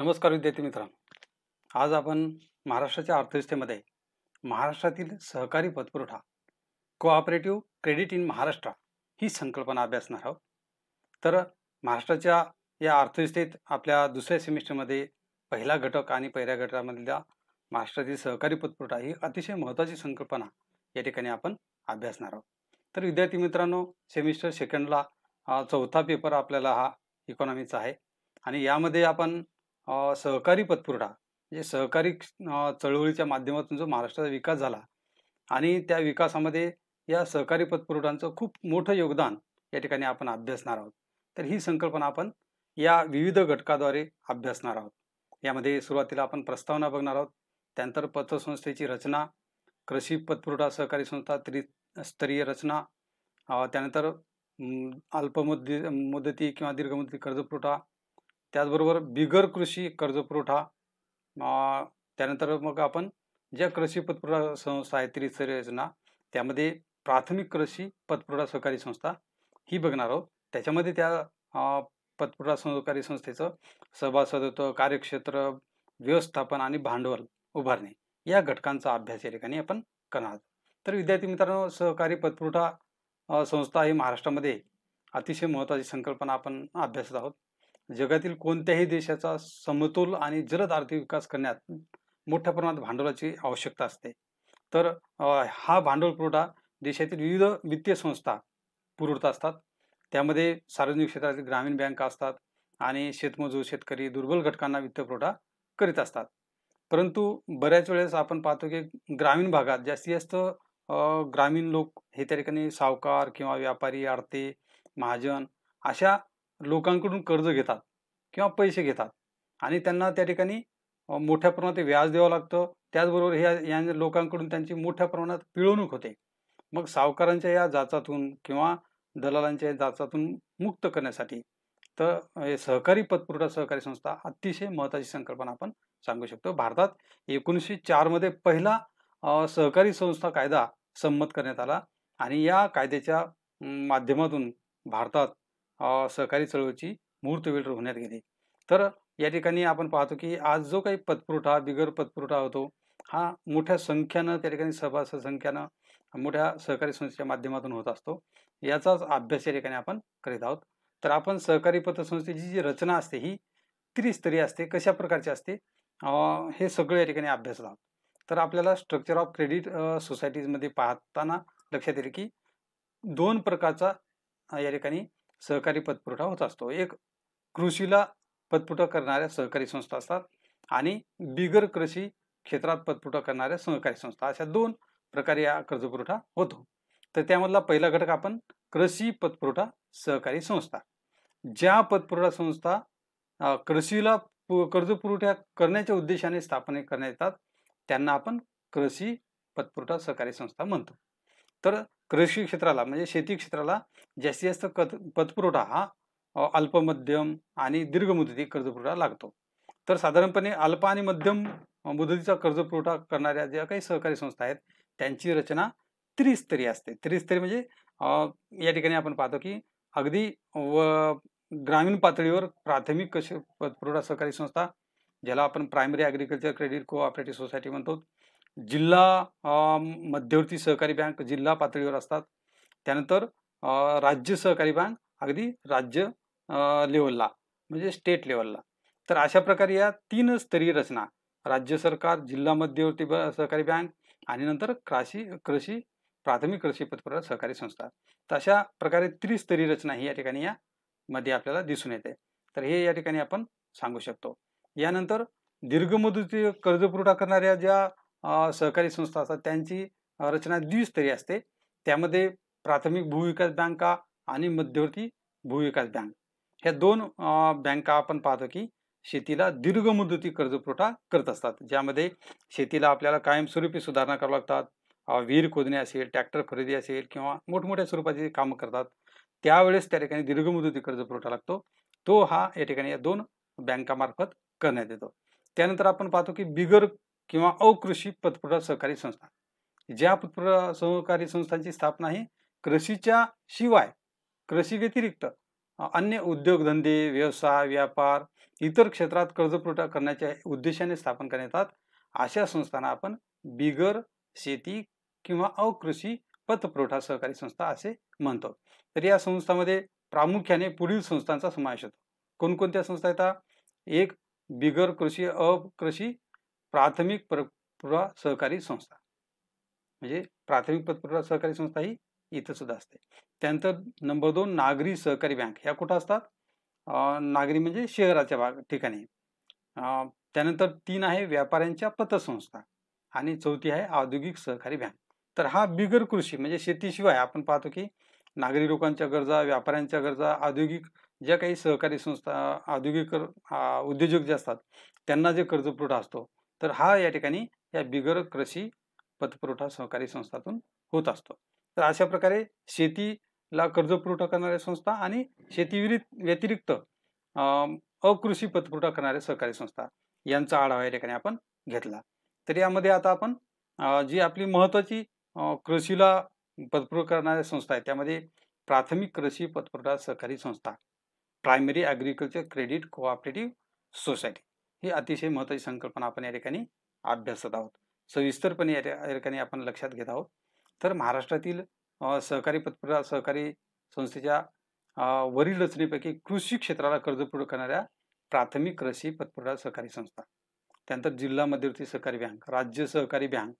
नमस्कार विद्यार्थी मित्रांनो आज आपण महाराष्ट्राच्या अर्थव्यवस्थेमध्ये महाराष्ट्रातील सहकारी पतपुरवठा कोऑपरेटिव्ह क्रेडिट इन महाराष्ट्र ही संकल्पना अभ्यासणार आहोत तर महाराष्ट्राच्या या अर्थव्यवस्थेत आपल्या दुसऱ्या सेमिस्टरमध्ये पहिला घटक आणि पहिल्या घटकामधल्या महाराष्ट्रातील सहकारी पतपुरवठा ही अतिशय महत्त्वाची संकल्पना या ठिकाणी आपण अभ्यासणार आहोत तर विद्यार्थी मित्रांनो सेमिस्टर सेकंडला चौथा पेपर आपल्याला हा इकॉनॉमीचा आहे आणि यामध्ये आपण सहकारी पतपुरवठा म्हणजे सहकारी चळवळीच्या माध्यमातून जो महाराष्ट्राचा विकास झाला आणि त्या विकासामध्ये या सहकारी पतपुरवठांचं खूप मोठं योगदान या ठिकाणी आपण अभ्यासणार आहोत तर ही संकल्पना आपण या विविध घटकाद्वारे अभ्यासणार आहोत यामध्ये सुरुवातीला आपण प्रस्तावना बघणार आहोत त्यानंतर पतसंस्थेची रचना कृषी पतपुरवठा सहकारी संस्था त्रिस्तरीय रचना त्यानंतर अल्प मुदती किंवा दीर्घ मुदती कर्जपुरवठा त्याचबरोबर बिगर कृषी कर्जपुरवठा त्यानंतर मग आपण ज्या कृषी पतपुरवठा संस्था आहेत त्रिस्तर योजना त्यामध्ये प्राथमिक कृषी पतपुरवठा सहकारी संस्था ही बघणार आहोत त्याच्यामध्ये त्या पतपुरवठा सहकारी संस्थेचं सभासदत्व कार्यक्षेत्र व्यवस्थापन आणि भांडवल उभारणे या घटकांचा अभ्यास या ठिकाणी आपण करणार आहोत तर विद्यार्थी मित्रांनो सहकारी पतपुरवठा संस्था ही महाराष्ट्रामध्ये अतिशय महत्त्वाची संकल्पना आपण अभ्यासत आहोत जगातील कोणत्याही देशाचा समतोल आणि जलद आर्थिक विकास करण्यात मोठ्या प्रमाणात भांडवलाची आवश्यकता असते तर हा भांडवल पुरवठा देशातील विविध वित्तीय संस्था पुरवत असतात त्यामध्ये सार्वजनिक क्षेत्रातील ग्रामीण बँका असतात आणि शेतमजूर शेतकरी दुर्बल घटकांना वित्तपुरवठा करीत असतात परंतु बऱ्याच वेळेस आपण पाहतो की ग्रामीण भागात जास्तीत जास्त ग्रामीण लोक हे त्या ठिकाणी सावकार किंवा व्यापारी आडते महाजन अशा लोकांकडून कर्ज घेतात किंवा पैसे घेतात आणि त्यांना त्या ठिकाणी मोठ्या प्रमाणात व्याज द्यावं लागतं त्याचबरोबर ह्या या लोकांकडून त्यांची मोठ्या प्रमाणात पिळवणूक होते मग सावकारांच्या या जाचातून किंवा दलालांच्या जाचातून मुक्त करण्यासाठी तर हे सहकारी पतपुरवठा सहकारी संस्था अतिशय महत्त्वाची संकल्पना आपण सांगू शकतो भारतात एकोणीसशे चारमध्ये पहिला सहकारी संस्था कायदा संमत करण्यात आला आणि या कायद्याच्या माध्यमातून भारतात सहकारी चळवळीची मुहूर्तवेळ रोखण्यात गेली तर या ठिकाणी आपण पाहतो की आज जो काही पतपुरवठा बिगर पतपुरवठा होतो हा मोठ्या संख्यानं त्या ठिकाणी सभा संख्यानं मोठ्या सहकारी संस्थेच्या माध्यमातून होत असतो याचाच अभ्यास या ठिकाणी आपण करीत आहोत तर आपण सहकारी पतसंस्थेची जी रचना असते ही त्रिस्तरीय असते कशा प्रकारची असते हे सगळं या ठिकाणी अभ्यास आहोत तर आपल्याला स्ट्रक्चर ऑफ क्रेडिट सोसायटीजमध्ये पाहताना लक्षात येईल की दोन प्रकारचा या ठिकाणी सहकारी पतपुरवठा होत असतो एक कृषीला पतपुरवठा करणाऱ्या सहकारी संस्था असतात आणि बिगर कृषी क्षेत्रात पतपुरवठा करणाऱ्या सहकारी संस्था अशा दोन प्रकारे या कर्जपुरवठा होतो तर त्यामधला पहिला घटक आपण कृषी पतपुरवठा सहकारी संस्था ज्या पतपुरवठा संस्था कृषीला कर्जपुरवठा करण्याच्या उद्देशाने स्थापन करण्यात येतात त्यांना आपण कृषी पतपुरवठा सहकारी संस्था म्हणतो तर कृषी क्षेत्राला म्हणजे शेती क्षेत्राला जास्तीत जास्त कत पतपुरवठा हा अल्प मध्यम आणि दीर्घ मुदती कर्जपुरवठा लागतो तर साधारणपणे अल्प आणि मध्यम मुदतीचा कर्जपुरवठा करणाऱ्या ज्या काही सहकारी संस्था आहेत त्यांची रचना त्रिस्तरीय असते त्रिस्तरीय म्हणजे या ठिकाणी आपण पाहतो की अगदी व ग्रामीण पातळीवर प्राथमिक कश पतपुरवठा सहकारी संस्था ज्याला आपण primary agriculture credit cooperative society म्हणतो जिल्हा मध्यवर्ती सहकारी बँक जिल्हा पातळीवर असतात त्यानंतर राज्य सहकारी बँक अगदी राज्य लेवलला म्हणजे स्टेट लेवलला तर अशा प्रकारे या तीन स्तरीय रचना राज्य सरकार जिल्हा मध्यवर्ती सहकारी बँक आणि नंतर कृषी कृषी प्राथमिक कृषी पतपुरवठा सहकारी संस्था तर अशा प्रकारे त्रिस्तरीय रचना ही या ठिकाणी या मध्ये आपल्याला दिसून येते तर हे या ठिकाणी आपण सांगू शकतो यानंतर दीर्घ मुदतीचे कर्ज पुरवठा करणाऱ्या ज्या सहकारी संस्था असतात त्यांची रचना द्विस्तरीय असते त्यामध्ये प्राथमिक भूविकास बँका आणि मध्यवर्ती भूविकास बँक ह्या दोन बँका आपण पाहतो की शेतीला दीर्घ मुदती कर्ज पुरवठा करत असतात ज्यामध्ये शेतीला आपल्याला कायमस्वरूपी सुधारणा करावं लागतात विहीर खोदणे असेल ट्रॅक्टर खरेदी असेल किंवा मोठमोठ्या स्वरूपाची कामं करतात त्यावेळेस त्या ठिकाणी दीर्घ मुदती कर्ज पुरवठा लागतो तो हा या ठिकाणी या दोन बँकामार्फत करण्यात येतो त्यानंतर आपण पाहतो की बिगर किंवा अकृषी पतपुरा सहकारी संस्था ज्या पतपुरा सहकारी संस्थांची स्थापना ही कृषीच्या शिवाय कृषी व्यतिरिक्त अन्य उद्योगधंदे व्यवसाय व्यापार इतर क्षेत्रात कर्जपुरवठा करण्याच्या उद्देशाने स्थापन करण्यात येतात अशा संस्थांना आपण बिगर शेती किंवा अकृषी पतपुरवठा सहकारी संस्था असे म्हणतो तर या संस्थांमध्ये प्रामुख्याने पुढील संस्थांचा समावेश होतो कोणकोणत्या संस्था येतात एक बिगर कृषी अकृषी प्राथमिक पतपुरवठा सहकारी संस्था म्हणजे प्राथमिक पतपुरवठा सहकारी संस्था ही इथं सुद्धा असते त्यानंतर नंबर दोन नागरी सहकारी बँक ह्या कुठं असतात नागरी म्हणजे शहराच्या भाग ठिकाणी त्यानंतर तीन आहे व्यापाऱ्यांच्या पतसंस्था आणि चौथी आहे औद्योगिक सहकारी बँक तर हा बिगर कृषी म्हणजे शेतीशिवाय आपण पाहतो की नागरी लोकांच्या गरजा व्यापाऱ्यांच्या गरजा औद्योगिक ज्या काही सहकारी संस्था औद्योगिक उद्योजक जे असतात त्यांना जे कर्जपुरवठा असतो तर हा या ठिकाणी या बिगर कृषी पतपुरवठा सहकारी संस्थातून होत असतो तर अशा प्रकारे शेतीला कर्ज पुरवठा करणाऱ्या संस्था आणि शेतीविरित व्यतिरिक्त अकृषी पतपुरवठा करणाऱ्या सहकारी संस्था यांचा आढावा या ठिकाणी आपण घेतला तर यामध्ये आता आपण जी आपली महत्वाची कृषीला पतपुरवठा करणाऱ्या संस्था आहे त्यामध्ये प्राथमिक कृषी पतपुरवठा सहकारी संस्था primary agriculture credit cooperative society ही अतिशय महत्त्वाची संकल्पना आपण या ठिकाणी अभ्यासत आहोत सविस्तरपणे या ठिकाणी आपण लक्षात घेत आहोत तर महाराष्ट्रातील सहकारी पतपुरा सहकारी संस्थेच्या वरील रचनेपैकी कृषी क्षेत्राला पुरवठा करणाऱ्या प्राथमिक कृषी पतपुरवठा सहकारी संस्था त्यानंतर जिल्हा मध्यवर्ती सहकारी बँक राज्य सहकारी बँक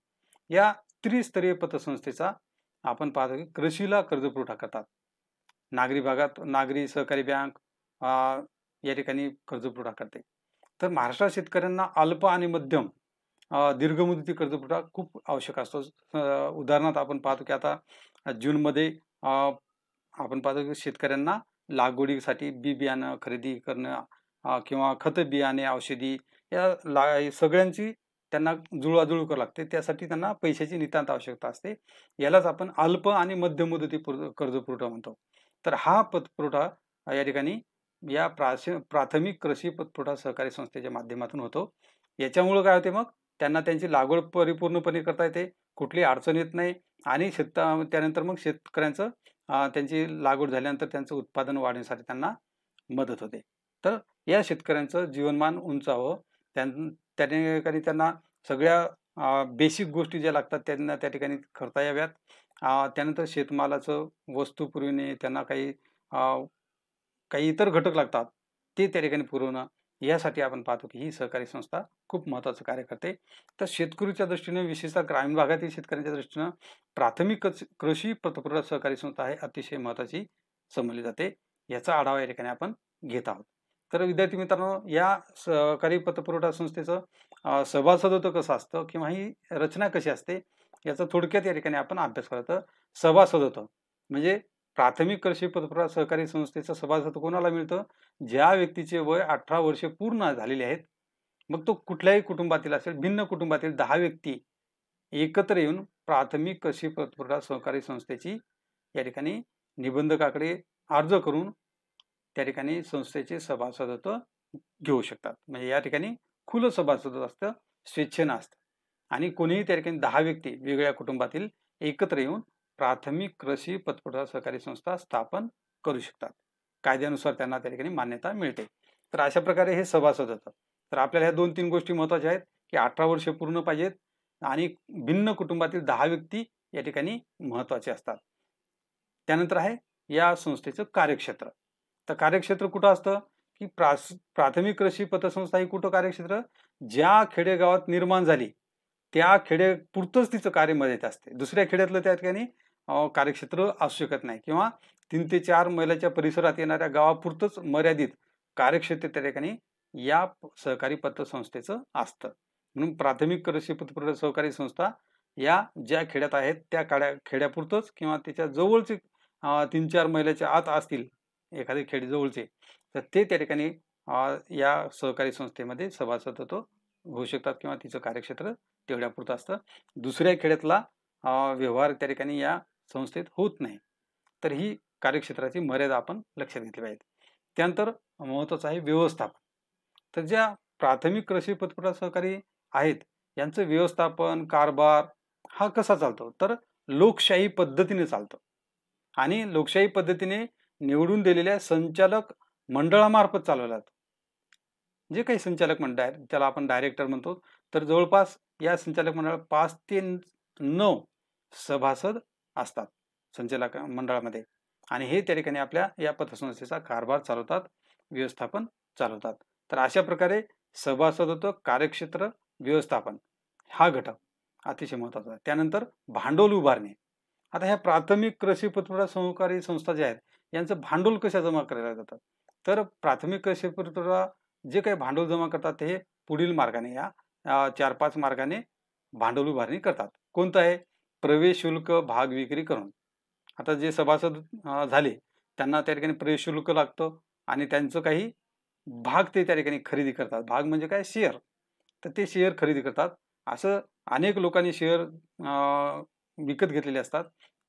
या त्रिस्तरीय पतसंस्थेचा आपण पाहतो की कृषीला पुरवठा करतात नागरी भागात नागरी सहकारी बँक या ठिकाणी कर्ज पुरवठा करते तर महाराष्ट्रात शेतकऱ्यांना अल्प आणि मध्यम दीर्घ मुदती कर्जपुरवठा खूप आवश्यक असतो उदाहरणार्थ आपण पाहतो की आता जूनमध्ये आपण पाहतो की शेतकऱ्यांना लागवडीसाठी बी बियाणं खरेदी करणं किंवा खत बियाणे औषधी या ला सगळ्यांची त्यांना जुळवाजुळव करावं लागते त्यासाठी त्यांना पैशाची नितांत आवश्यकता असते यालाच आपण अल्प आणि मध्यम कर्ज कर्जपुरवठा म्हणतो तर हा पतपुरवठा या ठिकाणी या प्राश प्राथमिक कृषी पुरवठा सहकारी संस्थेच्या माध्यमातून होतो याच्यामुळं काय होते मग त्यांना त्यांची लागवड परिपूर्णपणे करता येते कुठली अडचण येत नाही आणि शेत त्यानंतर मग शेतकऱ्यांचं त्यांची लागवड झाल्यानंतर त्यांचं उत्पादन वाढण्यासाठी त्यांना मदत होते तर या शेतकऱ्यांचं जीवनमान उंचावं त्यां त्या ठिकाणी त्यांना सगळ्या बेसिक गोष्टी ज्या लागतात त्यांना त्या ठिकाणी करता याव्यात त्यानंतर शेतमालाचं वस्तू पुरविणे त्यांना काही काही इतर घटक लागतात ते त्या ठिकाणी पुरवणं यासाठी आपण पाहतो की ही सहकारी संस्था खूप महत्त्वाचं कार्य करते तर शेतकरीच्या दृष्टीने विशेषतः ग्रामीण भागातील शेतकऱ्यांच्या दृष्टीनं प्राथमिक कृषी पतपुरवठा सहकारी संस्था आहे अतिशय महत्त्वाची समजली जाते याचा आढावा या ठिकाणी आपण घेत आहोत तर विद्यार्थी मित्रांनो या सहकारी पतपुरवठा संस्थेचं सभासदत्व कसं असतं किंवा ही रचना कशी असते याचा थोडक्यात या ठिकाणी आपण अभ्यास करतो सभासदत्व म्हणजे प्राथमिक कृषी पतपुरा सहकारी संस्थेचं सभासद कोणाला मिळतं ज्या व्यक्तीचे वय अठरा वर्षे पूर्ण झालेले आहेत मग तो कुठल्याही कुटुंबातील असेल भिन्न कुटुंबातील दहा व्यक्ती एकत्र येऊन प्राथमिक कृषी पतपुरवठा सहकारी संस्थेची या ठिकाणी निबंधकाकडे अर्ज करून त्या ठिकाणी संस्थेचे सभासदत्व घेऊ शकतात म्हणजे या ठिकाणी खुलं सभासदत्व असतं स्वेच्छेनं असतं आणि कोणीही त्या ठिकाणी दहा व्यक्ती वेगळ्या कुटुंबातील एकत्र येऊन प्राथमिक कृषी पतपुरवठा सहकारी संस्था स्थापन करू शकतात कायद्यानुसार त्यांना त्या ठिकाणी मान्यता मिळते तर अशा प्रकारे हे सभासद होतं तर आपल्याला ह्या दोन तीन गोष्टी महत्त्वाच्या आहेत की अठरा वर्ष पूर्ण पाहिजेत आणि भिन्न कुटुंबातील दहा व्यक्ती या ठिकाणी महत्त्वाचे असतात त्यानंतर आहे या संस्थेचं कार्यक्षेत्र तर कार्यक्षेत्र कुठं असतं की प्रा प्राथमिक कृषी पतसंस्था ही कुठं कार्यक्षेत्र ज्या खेडेगावात निर्माण झाली त्या खेडे पुरतंच तिचं कार्य मर्यादित असते दुसऱ्या खेड्यातलं त्या ठिकाणी कार्यक्षेत्र असू शकत नाही किंवा तीन ते चार मैलाच्या परिसरात येणाऱ्या गावापुरतंच मर्यादित कार्यक्षेत्र त्या ठिकाणी या सहकारी पतसंस्थेचं असतं म्हणून प्राथमिक कृषी पत सहकारी संस्था या ज्या खेड्यात आहेत त्या काड्या खेड्यापुरतंच किंवा त्याच्या जवळचे तीन चार महिलाच्या आत असतील एखादे खेडे जवळचे तर ते त्या ठिकाणी या सहकारी संस्थेमध्ये सभासदत्व होऊ शकतात किंवा तिचं कार्यक्षेत्र तेवढ्यापुरतं असतं दुसऱ्या खेड्यातला व्यवहार त्या ठिकाणी या संस्थेत होत नाही तर ही कार्यक्षेत्राची मर्यादा आपण लक्षात घेतली पाहिजे त्यानंतर महत्वाचं आहे व्यवस्थापन तर ज्या प्राथमिक कृषी पतपुरा सहकारी आहेत यांचं व्यवस्थापन कारभार हा कसा चालतो तर लोकशाही पद्धतीने चालतं आणि लोकशाही पद्धतीने निवडून दिलेल्या संचालक मंडळामार्फत चालवला जातो जे काही संचालक मंडळ आहेत त्याला आपण डायरेक्टर म्हणतो तर जवळपास या संचालक मंडळात पाच ते नऊ सभासद असतात संचालक मंडळामध्ये आणि हे त्या ठिकाणी आपल्या या पतसंस्थेचा कारभार चालवतात व्यवस्थापन चालवतात तर अशा प्रकारे सभासदत्व कार्यक्षेत्र व्यवस्थापन हा घटक अतिशय महत्त्वाचा आहे त्यानंतर भांडवल उभारणे आता ह्या प्राथमिक कृषी पत्र सहकारी संस्था ज्या आहेत यांचं भांडवल कशा जमा करायला जातात तर प्राथमिक कृषी पतपुरा जे काही भांडवल जमा करतात ते पुढील मार्गाने या चार पाच मार्गाने भांडवल उभारणी करतात कोणतं आहे प्रवेश शुल्क भाग विक्री करून आता जे सभासद झाले त्यांना त्या ठिकाणी प्रवेश शुल्क लागतं आणि त्यांचं काही भाग ते त्या ठिकाणी खरेदी करतात भाग म्हणजे काय शेअर तर ते शेअर खरेदी करतात असं अनेक लोकांनी शेअर विकत घेतलेले असतात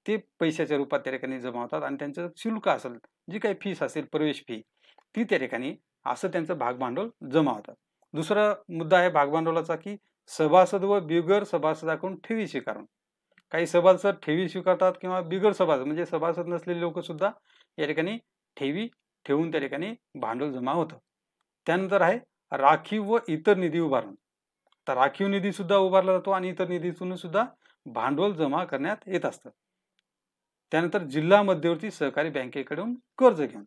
ते पैशाच्या रूपात त्या ठिकाणी जमावतात आणि त्यांचं शुल्क असेल जी काही फीस असेल प्रवेश फी ती त्या ठिकाणी असं त्यांचं भागभांडवल जमावतात दुसरा मुद्दा आहे भागभांडवलाचा की सभासद व बिगर सभासदाकडून ठेवी स्वीकारून काही सभासद ठेवी स्वीकारतात किंवा बिगर सभासद म्हणजे सभासद नसलेले लोक सुद्धा या ठिकाणी ठेवी ठेवून त्या ठिकाणी भांडवल जमा होतं त्यानंतर आहे राखीव व इतर निधी उभारणं तर राखीव निधी सुद्धा उभारला जातो आणि इतर निधीतून सुद्धा भांडवल जमा करण्यात येत असतं त्यानंतर जिल्हा मध्यवर्ती सहकारी बँकेकडून कर्ज घेऊन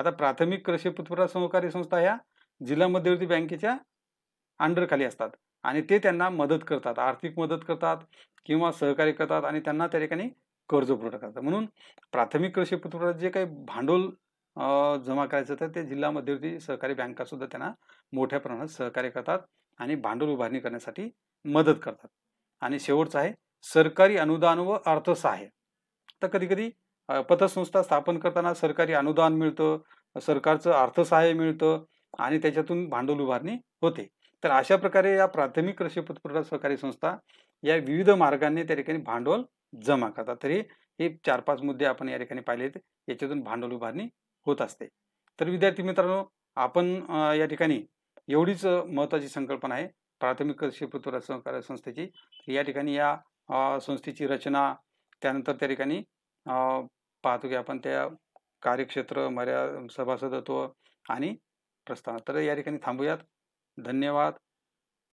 आता प्राथमिक कृषी उत्पादन सहकारी संस्था ह्या जिल्हा मध्यवर्ती बँकेच्या अंडरखाली असतात आणि ते त्यांना मदत करतात आर्थिक मदत करतात किंवा सहकार्य करतात आणि त्यांना त्या ठिकाणी कर्ज पुरवठा करतात म्हणून प्राथमिक कृषी पुरवठा जे काही भांडवल जमा करायचं तर ते जिल्हा मध्यवर्ती सहकारी बँका सुद्धा त्यांना मोठ्या प्रमाणात सहकार्य करतात आणि भांडवल उभारणी करण्यासाठी मदत करतात आणि शेवटचं आहे सरकारी अनुदान व अर्थसहाय्य तर कधी कधी पतसंस्था स्थापन करताना सरकारी अनुदान मिळतं सरकारचं अर्थसहाय्य मिळतं आणि त्याच्यातून भांडवल उभारणी होते तर अशा प्रकारे या प्राथमिक कृषी पतपुरवठा सहकारी संस्था या विविध मार्गाने त्या ठिकाणी भांडवल जमा करतात तरी हे चार पाच मुद्दे आपण या ठिकाणी पाहिले याच्यातून भांडवल उभारणी होत असते तर विद्यार्थी मित्रांनो आपण या ठिकाणी एवढीच महत्त्वाची संकल्पना आहे प्राथमिक कृषी पृथ्वीराज सहकार्य संस्थेची या ठिकाणी या संस्थेची रचना त्यानंतर त्या ठिकाणी पाहतो की आपण त्या कार्यक्षेत्र मर्या सभासदत्व आणि प्रस्ताव तर या ठिकाणी थांबूयात धन्यवाद